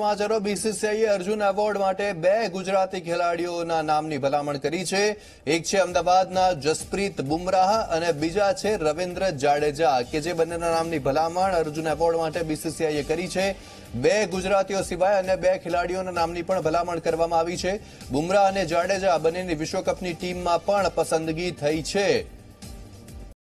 સમાચારો બીસીસીઆઈએ અર્જુન એવોર્ડ માટે બે ગુજરાતી ખેલાડીઓના નામની ભલામણ કરી છે એક છે અમદાવાદના જસપ્રીત બુમરાહ અને બીજા છે રવિન્દ્ર જાડેજા કે જે બંનેના નામની ભલામણ અર્જુન એવોર્ડ માટે બીસીસીઆઈએ કરી છે બે ગુજરાતીઓ સિવાય અને બે ખેલાડીઓના નામની પણ ભલામણ કરવામાં આવી છે બુમરાહ અને જાડેજા બંનેની વિશ્વકપની ટીમમાં પણ પસંદગી થઈ છે